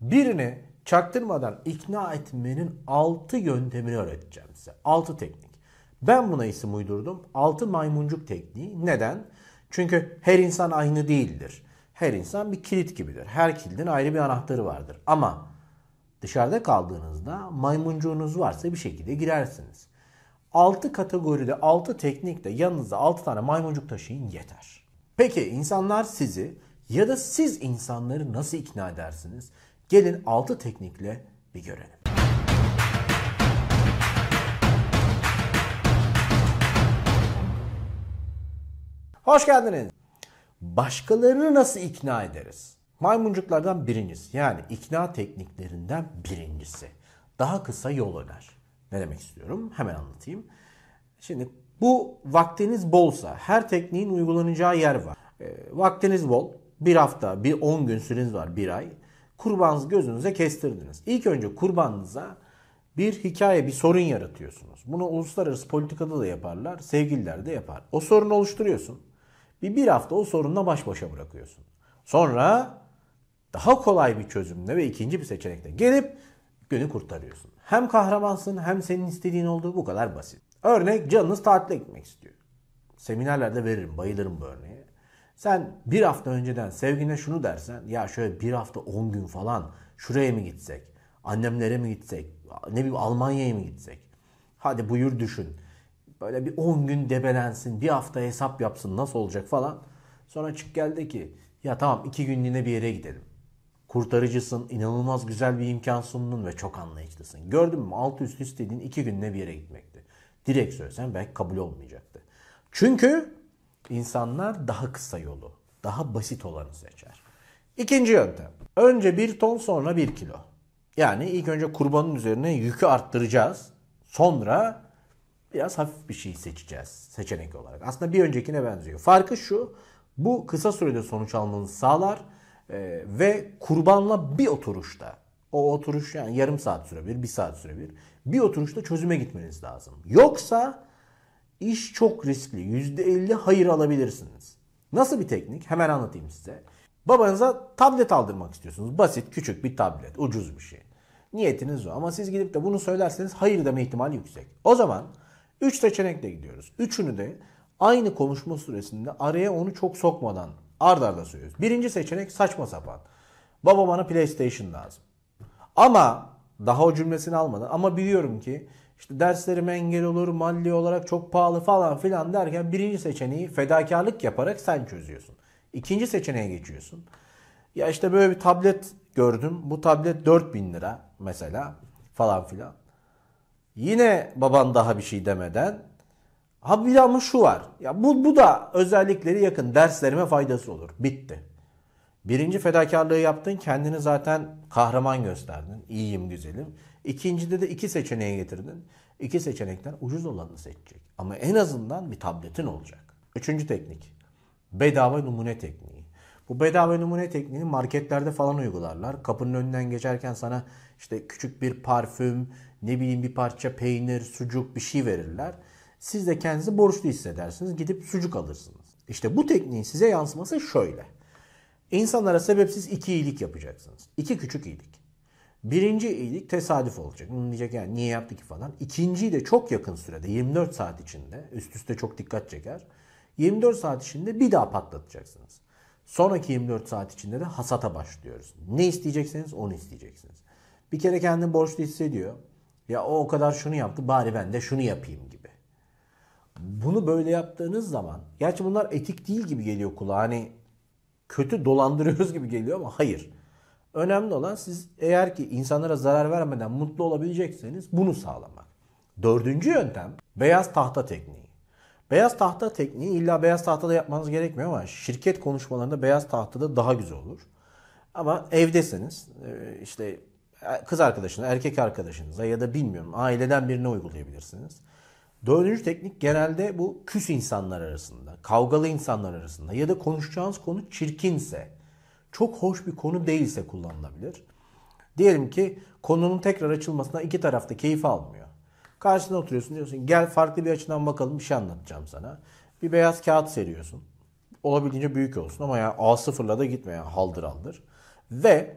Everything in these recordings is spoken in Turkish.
Birini çaktırmadan ikna etmenin 6 yöntemini öğreteceğim size. 6 teknik. Ben buna isim uydurdum. 6 maymuncuk tekniği. Neden? Çünkü her insan aynı değildir. Her insan bir kilit gibidir. Her kilidin ayrı bir anahtarı vardır. Ama dışarıda kaldığınızda maymuncuğunuz varsa bir şekilde girersiniz. 6 kategoride 6 teknikte yanınızda 6 tane maymuncuk taşıyın yeter. Peki insanlar sizi ya da siz insanları nasıl ikna edersiniz? Gelin 6 teknikle bir görelim. Hoş geldiniz. Başkalarını nasıl ikna ederiz? Maymuncuklardan biriniz, yani ikna tekniklerinden birincisi. Daha kısa yol öner. Ne demek istiyorum? Hemen anlatayım. Şimdi bu vaktiniz bolsa her tekniğin uygulanacağı yer var. E, vaktiniz bol. Bir hafta, bir 10 gün süreniz var, bir ay kurbanınızı gözünüze kestirdiniz. İlk önce kurbanınıza bir hikaye, bir sorun yaratıyorsunuz. Bunu uluslararası politikada da yaparlar, sevgililer de yapar. O sorunu oluşturuyorsun. Bir, bir hafta o sorunla baş başa bırakıyorsun. Sonra daha kolay bir çözümle ve ikinci bir seçenekle gelip günü kurtarıyorsun. Hem kahramansın hem senin istediğin olduğu bu kadar basit. Örnek canınız tatile gitmek istiyor. Seminerlerde veririm, bayılırım bu örneği. Sen bir hafta önceden sevgine şunu dersen ya şöyle bir hafta on gün falan şuraya mı gitsek? Annemlere mi gitsek? Ne bileyim Almanya'ya mı gitsek? Hadi buyur düşün. Böyle bir 10 gün debelensin. Bir hafta hesap yapsın nasıl olacak falan. Sonra çık geldi ki ya tamam iki günlüğüne bir yere gidelim. Kurtarıcısın, inanılmaz güzel bir imkan sundun ve çok anlayışlısın. Gördün mü altı üst istediğin iki günlüğüne bir yere gitmekti. Direkt söylesen belki kabul olmayacaktı. Çünkü İnsanlar daha kısa yolu, daha basit olanı seçer. İkinci yöntem. Önce bir ton sonra bir kilo. Yani ilk önce kurbanın üzerine yükü arttıracağız. Sonra biraz hafif bir şey seçeceğiz seçenek olarak. Aslında bir öncekine benziyor. Farkı şu. Bu kısa sürede sonuç almanızı sağlar e, ve kurbanla bir oturuşta o oturuş yani yarım saat sürebilir, bir saat sürebilir. Bir oturuşta çözüme gitmeniz lazım. Yoksa İş çok riskli. %50 hayır alabilirsiniz. Nasıl bir teknik? Hemen anlatayım size. Babanıza tablet aldırmak istiyorsunuz. Basit, küçük bir tablet. Ucuz bir şey. Niyetiniz o. Ama siz gidip de bunu söylerseniz hayır deme ihtimali yüksek. O zaman 3 seçenekle gidiyoruz. Üçünü de aynı konuşma süresinde araya onu çok sokmadan ard arda söylüyoruz. Birinci seçenek saçma sapan. Baba bana PlayStation lazım. Ama daha o cümlesini almadı. ama biliyorum ki işte derslerime engel olur, mali olarak çok pahalı falan filan derken birinci seçeneği fedakarlık yaparak sen çözüyorsun. İkinci seçeneğe geçiyorsun. Ya işte böyle bir tablet gördüm. Bu tablet 4000 lira mesela falan filan. Yine baban daha bir şey demeden ha bir ama şu var. Ya bu, bu da özellikleri yakın derslerime faydası olur. Bitti. Birinci fedakarlığı yaptın, kendini zaten kahraman gösterdin. İyiyim, güzelim. İkincide de iki seçeneği getirdin. İki seçenekten ucuz olanı seçecek. Ama en azından bir tabletin olacak. Üçüncü teknik. Bedava numune tekniği. Bu bedava numune tekniğini marketlerde falan uygularlar. Kapının önünden geçerken sana işte küçük bir parfüm, ne bileyim bir parça peynir, sucuk bir şey verirler. Siz de kendinizi borçlu hissedersiniz. Gidip sucuk alırsınız. İşte bu tekniğin size yansıması şöyle. İnsanlara sebepsiz iki iyilik yapacaksınız. İki küçük iyilik. Birinci iyilik tesadüf olacak. Bunu diyecek yani niye yaptı ki falan. İkinciyi de çok yakın sürede 24 saat içinde üst üste çok dikkat çeker. 24 saat içinde bir daha patlatacaksınız. Sonraki 24 saat içinde de hasata başlıyoruz. Ne isteyecekseniz onu isteyeceksiniz. Bir kere kendini borçlu hissediyor. Ya o o kadar şunu yaptı bari ben de şunu yapayım gibi. Bunu böyle yaptığınız zaman gerçi bunlar etik değil gibi geliyor kulağa. Hani kötü dolandırıyoruz gibi geliyor ama hayır. Önemli olan siz eğer ki insanlara zarar vermeden mutlu olabilecekseniz bunu sağlamak. Dördüncü yöntem beyaz tahta tekniği. Beyaz tahta tekniği illa beyaz tahtada yapmanız gerekmiyor ama şirket konuşmalarında beyaz tahtada daha güzel olur. Ama evdesiniz e, işte e, kız arkadaşına, erkek arkadaşınıza ya da bilmiyorum aileden birine uygulayabilirsiniz. Dördüncü teknik genelde bu küs insanlar arasında, kavgalı insanlar arasında ya da konuşacağınız konu çirkinse, çok hoş bir konu değilse kullanılabilir. Diyelim ki konunun tekrar açılmasına iki tarafta keyif almıyor. Karşısına oturuyorsun diyorsun gel farklı bir açıdan bakalım bir şey anlatacağım sana. Bir beyaz kağıt seriyorsun. Olabildiğince büyük olsun ama ya A0'la da gitmeyen ya haldır haldır. Ve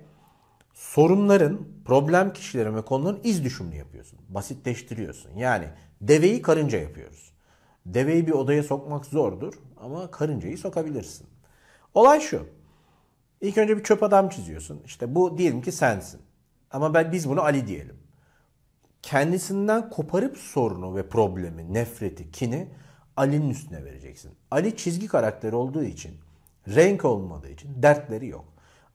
sorunların, problem kişilerin ve konuların iz düşümünü yapıyorsun. Basitleştiriyorsun. Yani Deveyi karınca yapıyoruz. Deveyi bir odaya sokmak zordur ama karıncayı sokabilirsin. Olay şu. İlk önce bir çöp adam çiziyorsun. İşte bu diyelim ki sensin. Ama ben biz bunu Ali diyelim. Kendisinden koparıp sorunu ve problemi, nefreti, kini Ali'nin üstüne vereceksin. Ali çizgi karakteri olduğu için, renk olmadığı için dertleri yok.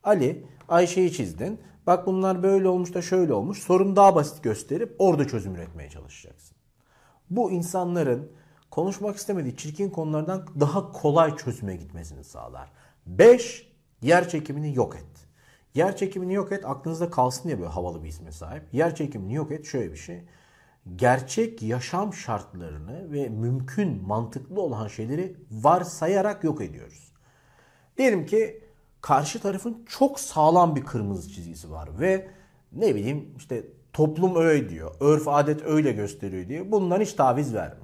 Ali Ayşe'yi çizdin. Bak bunlar böyle olmuş da şöyle olmuş. Sorun daha basit gösterip orada çözüm üretmeye çalışacaksın. Bu insanların konuşmak istemediği çirkin konulardan daha kolay çözüme gitmesini sağlar. 5. Yer çekimini yok et. Yer çekimini yok et aklınızda kalsın diye böyle havalı bir isme sahip. Yer çekimini yok et şöyle bir şey. Gerçek yaşam şartlarını ve mümkün mantıklı olan şeyleri varsayarak yok ediyoruz. Diyelim ki karşı tarafın çok sağlam bir kırmızı çizgisi var ve ne bileyim işte Toplum öyle diyor. Örf adet öyle gösteriyor diye. Bundan hiç taviz vermiyor.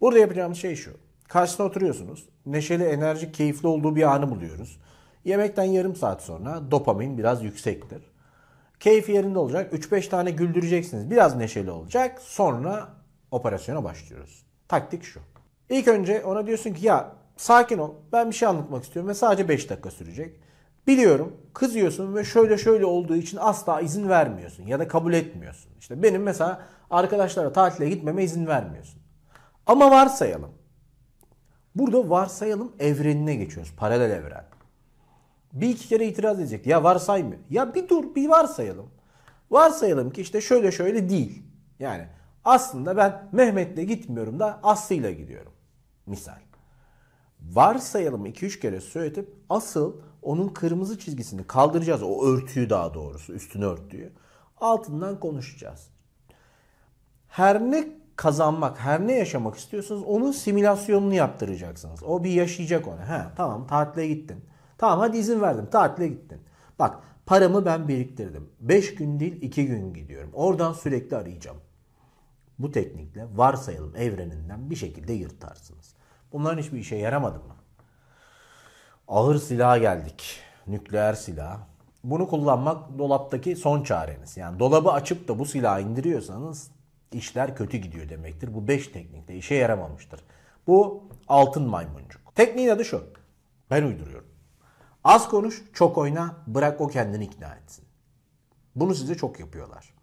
Burada yapacağımız şey şu. Karşısına oturuyorsunuz. Neşeli, enerjik, keyifli olduğu bir anı buluyoruz. Yemekten yarım saat sonra dopamin biraz yüksektir. Keyfi yerinde olacak. 3-5 tane güldüreceksiniz. Biraz neşeli olacak. Sonra operasyona başlıyoruz. Taktik şu. İlk önce ona diyorsun ki ya sakin ol. Ben bir şey anlatmak istiyorum ve sadece 5 dakika sürecek. Biliyorum kızıyorsun ve şöyle şöyle olduğu için asla izin vermiyorsun ya da kabul etmiyorsun. İşte benim mesela arkadaşlara tatile gitmeme izin vermiyorsun. Ama varsayalım. Burada varsayalım evrenine geçiyoruz. Paralel evren. Bir iki kere itiraz edecek. Ya varsaymıyor. Ya bir dur bir varsayalım. Varsayalım ki işte şöyle şöyle değil. Yani aslında ben Mehmet'le gitmiyorum da Aslı'yla gidiyorum. Misal. Varsayalım 2-3 kere söyletip asıl onun kırmızı çizgisini kaldıracağız. O örtüyü daha doğrusu üstünü örtüyü. Altından konuşacağız. Her ne kazanmak, her ne yaşamak istiyorsanız onun simülasyonunu yaptıracaksınız. O bir yaşayacak onu. He tamam tatile gittin. Tamam hadi izin verdim tatile gittin. Bak paramı ben biriktirdim. 5 gün değil 2 gün gidiyorum. Oradan sürekli arayacağım. Bu teknikle varsayalım evreninden bir şekilde yırtarsınız. Bunların hiçbir işe yaramadı mı? Ağır silaha geldik. Nükleer silah. Bunu kullanmak dolaptaki son çareniz. Yani dolabı açıp da bu silahı indiriyorsanız işler kötü gidiyor demektir. Bu 5 teknikte işe yaramamıştır. Bu altın maymuncuk. Tekniğin adı şu. Ben uyduruyorum. Az konuş, çok oyna, bırak o kendini ikna etsin. Bunu size çok yapıyorlar.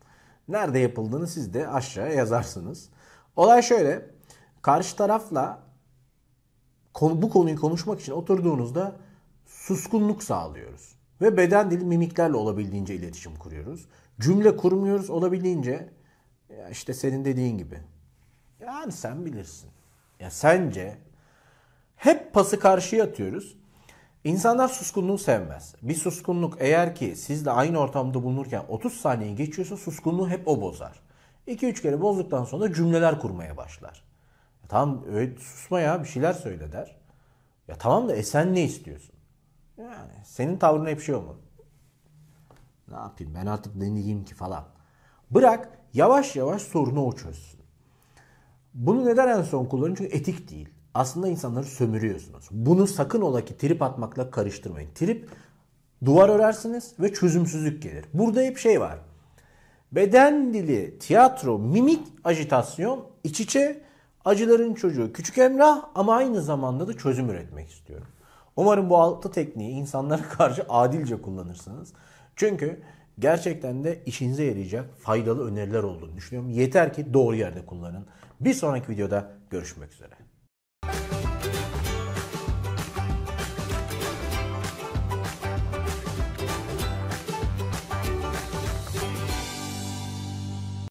Nerede yapıldığını siz de aşağıya yazarsınız. Olay şöyle. Karşı tarafla konu, bu konuyu konuşmak için oturduğunuzda suskunluk sağlıyoruz. Ve beden dili mimiklerle olabildiğince iletişim kuruyoruz. Cümle kurmuyoruz olabildiğince ya işte senin dediğin gibi. Yani sen bilirsin. Ya sence hep pası karşıya atıyoruz. İnsanlar suskunluğu sevmez. Bir suskunluk eğer ki sizle aynı ortamda bulunurken 30 saniye geçiyorsa suskunluğu hep o bozar. 2-3 kere bozduktan sonra cümleler kurmaya başlar. Tam öyle susma ya bir şeyler söyle der. Ya tamam da e sen ne istiyorsun? Yani senin tavrın hep şey olmalı. Ne yapayım ben artık deneyeyim ki falan. Bırak yavaş yavaş sorunu o çözsün. Bunu neden en son kullanın? Çünkü etik değil. Aslında insanları sömürüyorsunuz. Bunu sakın ola ki trip atmakla karıştırmayın. Trip duvar örersiniz ve çözümsüzlük gelir. Burada hep şey var. Beden dili, tiyatro, mimik, ajitasyon iç içe Acıların çocuğu Küçük Emrah ama aynı zamanda da çözüm üretmek istiyorum. Umarım bu altı tekniği insanlara karşı adilce kullanırsınız. Çünkü gerçekten de işinize yarayacak faydalı öneriler olduğunu düşünüyorum. Yeter ki doğru yerde kullanın. Bir sonraki videoda görüşmek üzere.